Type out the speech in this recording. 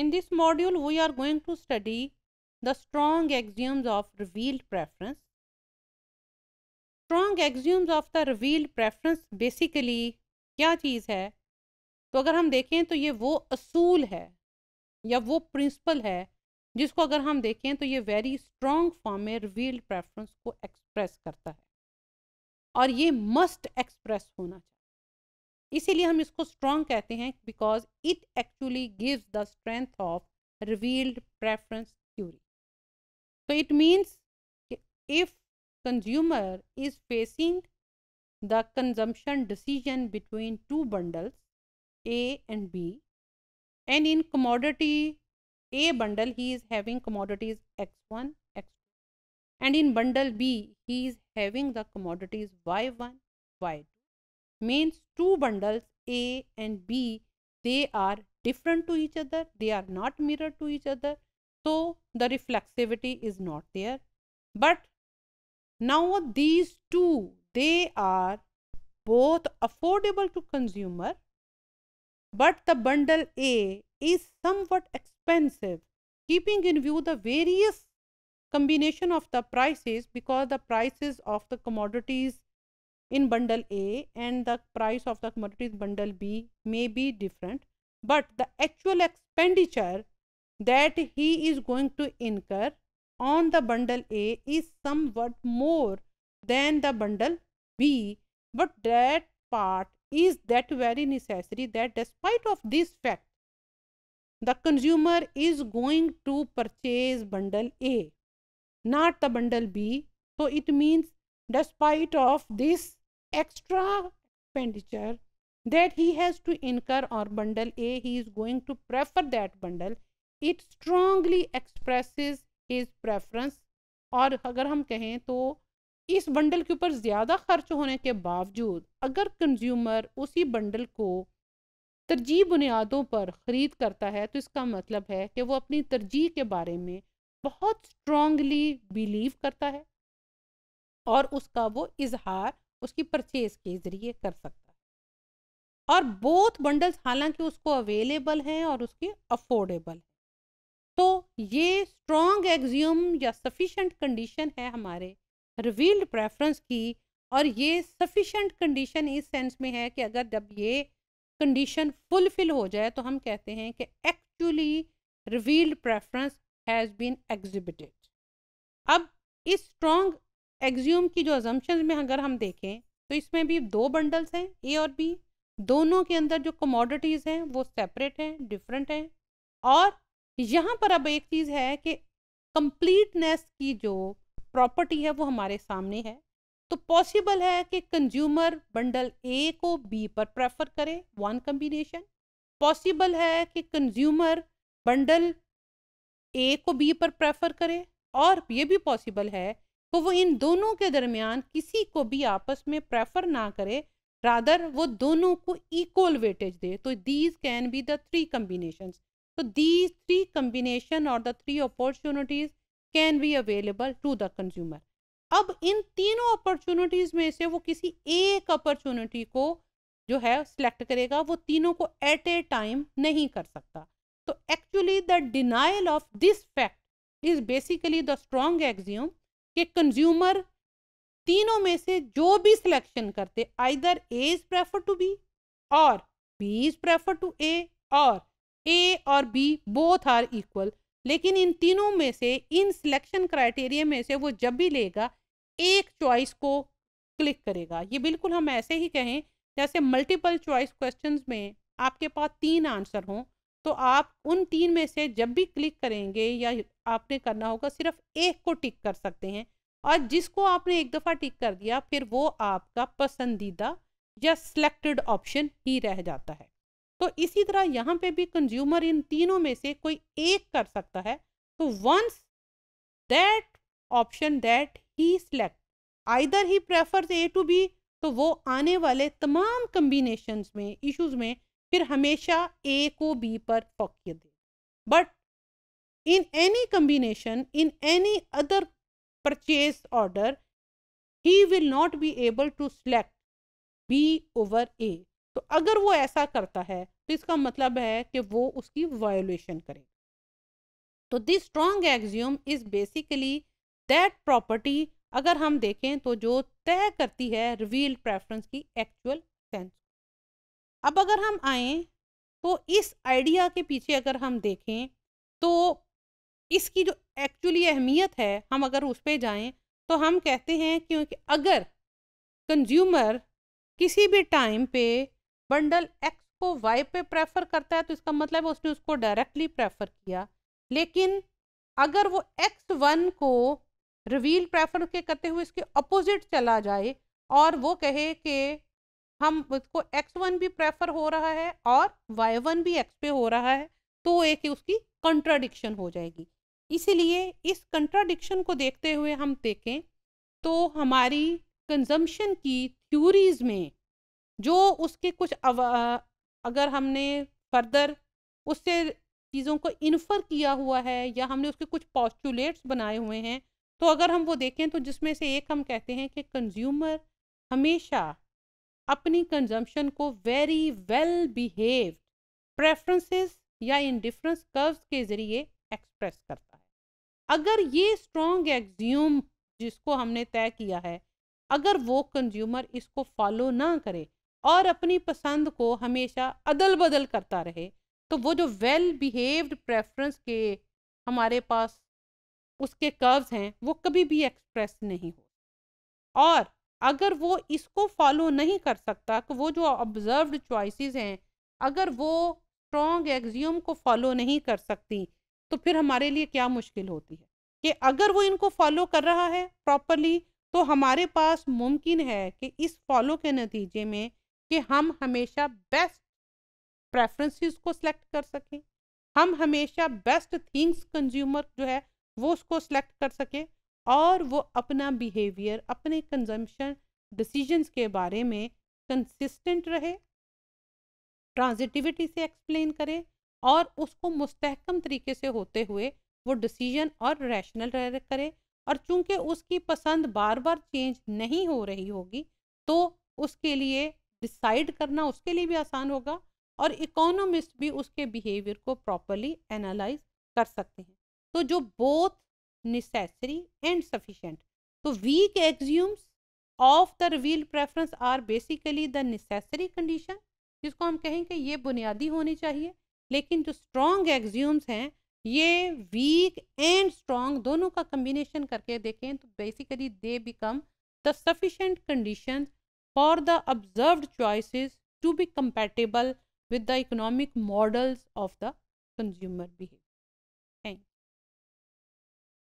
In this module, we are going to study the strong axioms of revealed preference. Strong axioms of the revealed preference basically क्या चीज़ है तो अगर हम देखें तो ये वो असूल है या वो प्रिंसिपल है जिसको अगर हम देखें तो ये वेरी स्ट्रॉन्ग फॉर्म में रिवील्ड प्रेफरेंस को एक्सप्रेस करता है और ये मस्ट एक्सप्रेस होना चाहिए इसीलिए हम इसको स्ट्रांग कहते हैं because it actually gives the strength of revealed preference theory तो it means if consumer is facing the consumption decision between two bundles A and B and in commodity A bundle he is having commodities X one X and in bundle B he is having the commodities Y one Y means two bundles A and B, they are different to each other, they are not mirrored to each other. So, the reflexivity is not there. But now these two, they are both affordable to consumer, but the bundle A is somewhat expensive, keeping in view the various combination of the prices because the prices of the commodities in bundle A and the price of the commodities bundle B may be different, but the actual expenditure that he is going to incur on the bundle A is somewhat more than the bundle B, but that part is that very necessary that despite of this fact, the consumer is going to purchase bundle A, not the bundle B. So, it means despite of this extra expenditure that he has to incur और bundle A he is going to prefer that bundle it strongly express his preference और अगर हम कहें तो इस bundle के ऊपर ज़्यादा खर्च होने के बावजूद अगर कंज्यूमर उसी बंडल को तरजीह बुनियादों पर ख़रीद करता है तो इसका मतलब है कि वो अपनी तरजीह के बारे में बहुत स्ट्रांगली बिलीव करता है और उसका वो इजहार उसकी परचेज के ज़रिए कर सकता है और बोथ बंडल्स हालांकि उसको अवेलेबल हैं और उसके अफोर्डेबल हैं तो ये स्ट्रॉन्ग एग्ज्यूम या सफिशेंट कंडीशन है हमारे रिवील्ड प्रेफरेंस की और ये सफिशेंट कंडीशन इस सेंस में है कि अगर जब ये कंडीशन फुलफिल हो जाए तो हम कहते हैं कि actually revealed preference has been exhibited अब इस स्ट्रॉन्ग एग्ज्यूम की जो अजम्पन्स में अगर हम देखें तो इसमें भी दो बंडल्स हैं ए और बी दोनों के अंदर जो कमोडिटीज़ हैं वो सेपरेट हैं डिफरेंट हैं और यहाँ पर अब एक चीज़ है कि कंप्लीटनेस की जो प्रॉपर्टी है वो हमारे सामने है तो पॉसिबल है कि कंज्यूमर बंडल ए को बी पर प्रेफर करे वन कम्बिनेशन पॉसिबल है कि कंज्यूमर बंडल ए को बी पर प्रेफर करे और ये भी पॉसिबल है तो वो इन दोनों के दरमियान किसी को भी आपस में प्रेफर ना करे रादर वो दोनों को इक्वल वेटेज दे तो these can be the three combination तो दीज थ्री कम्बिनेशन और the three opportunities can be available to the consumer अब इन तीनों अपॉर्चुनिटीज में से वो किसी एक अपॉर्चुनिटी को जो है सिलेक्ट करेगा वो तीनों को एट ए टाइम नहीं कर सकता तो actually the denial of this fact is basically the strong axiom कि कंज्यूमर तीनों में से जो भी सिलेक्शन करते either A is prefer to B और B is prefer to A और ए और बी बोथ आर इक्वल लेकिन इन तीनों में से इन सिलेक्शन क्राइटेरिया में से वो जब भी लेगा एक चॉइस को क्लिक करेगा ये बिल्कुल हम ऐसे ही कहें जैसे मल्टीपल चॉइस क्वेश्चंस में आपके पास तीन आंसर हों तो आप उन तीन में से जब भी क्लिक करेंगे या आपने करना होगा सिर्फ एक को टिक कर सकते हैं और जिसको आपने एक दफ़ा टिक कर दिया फिर वो आपका पसंदीदा या सिलेक्टेड ऑप्शन ही रह जाता है तो इसी तरह यहाँ पे भी कंज्यूमर इन तीनों में से कोई एक कर सकता है तो once that option that he select either he prefers A to B तो वो आने वाले तमाम कम्बिनेशन में इश्यूज में फिर हमेशा ए को बी पर फोकियत दें but in any combination in any other purchase order he will not be able to select B over A तो अगर वो ऐसा करता है तो इसका मतलब है कि वो उसकी वायोलेशन करेगा तो this strong axiom is basically that property अगर हम देखें तो जो तय करती है रिवील प्रेफरेंस की एक्चुअल अब अगर हम आए तो इस आइडिया के पीछे अगर हम देखें तो इसकी जो एक्चुअली अहमियत है हम अगर उस पर जाएँ तो हम कहते हैं क्योंकि अगर कंज्यूमर किसी भी टाइम पे बंडल एक्स को वाई पे प्रेफर करता है तो इसका मतलब उसने उसको डायरेक्टली प्रेफर किया लेकिन अगर वो एक्स वन को रिवील प्रेफर के करते हुए इसके अपोजिट चला जाए और वो कहे कि हम उसको एक्स वन भी प्रेफर हो रहा है और वाई वन भी एक्स पे हो रहा है तो एक उसकी कंट्राडिक्शन हो जाएगी इसीलिए इस कंट्राडिक्शन को देखते हुए हम देखें तो हमारी कंजम्पशन की थ्यूरीज़ में जो उसके कुछ अगर हमने फर्दर उससे चीज़ों को इन्फर किया हुआ है या हमने उसके कुछ पॉस्टुलेट्स बनाए हुए हैं तो अगर हम वो देखें तो जिसमें से एक हम कहते हैं कि कंज्यूमर हमेशा अपनी कंजम्पशन को वेरी वेल बिहेव्ड प्रेफरेंसेस या इनडिफरेंस कर्व्स के ज़रिए एक्सप्रेस करता है अगर ये स्ट्रॉन्ग एग्ज्यूम जिसको हमने तय किया है अगर वो कंज्यूमर इसको फॉलो ना करे और अपनी पसंद को हमेशा अदल बदल करता रहे तो वो जो वेल बिहेव्ड प्रेफरेंस के हमारे पास उसके कर्व्स हैं वो कभी भी एक्सप्रेस नहीं हो और अगर वो इसको फॉलो नहीं कर सकता कि तो वो जो ऑब्जर्व्ड चॉइसेस हैं अगर वो स्ट्रॉन्ग एग्जियम को फॉलो नहीं कर सकती तो फिर हमारे लिए क्या मुश्किल होती है कि अगर वो इनको फॉलो कर रहा है प्रॉपरली तो हमारे पास मुमकिन है कि इस फॉलो के नतीजे में कि हम हमेशा बेस्ट प्रेफरेंसेस को सिलेक्ट कर सकें हम हमेशा बेस्ट थिंग्स कंज्यूमर जो है वो उसको सिलेक्ट कर सकें और वो अपना बिहेवियर अपने कंजम्पशन डिसीजंस के बारे में कंसिस्टेंट रहे ट्रांजिटिविटी से एक्सप्लेन करे और उसको मुस्तकम तरीके से होते हुए वो डिसीजन और रैशनल करे और चूंकि उसकी पसंद बार बार चेंज नहीं हो रही होगी तो उसके लिए डिसाइड करना उसके लिए भी आसान होगा और इकोनॉमिस्ट भी उसके बिहेवियर को प्रॉपरली एनालाइज कर सकते हैं तो जो बोथ नेसेसरी एंड सफिशेंट तो weak axioms of the reveal preference are basically the necessary condition जिसको हम कहें कि ये बुनियादी होनी चाहिए लेकिन जो स्ट्रॉन्ग एग्ज्यूम्स हैं ये वीक एंड स्ट्रॉन्ग दोनों का कम्बिनेशन करके देखें तो basically they become the sufficient condition for the observe choices to be compatible with the economic models of the consumer behaviour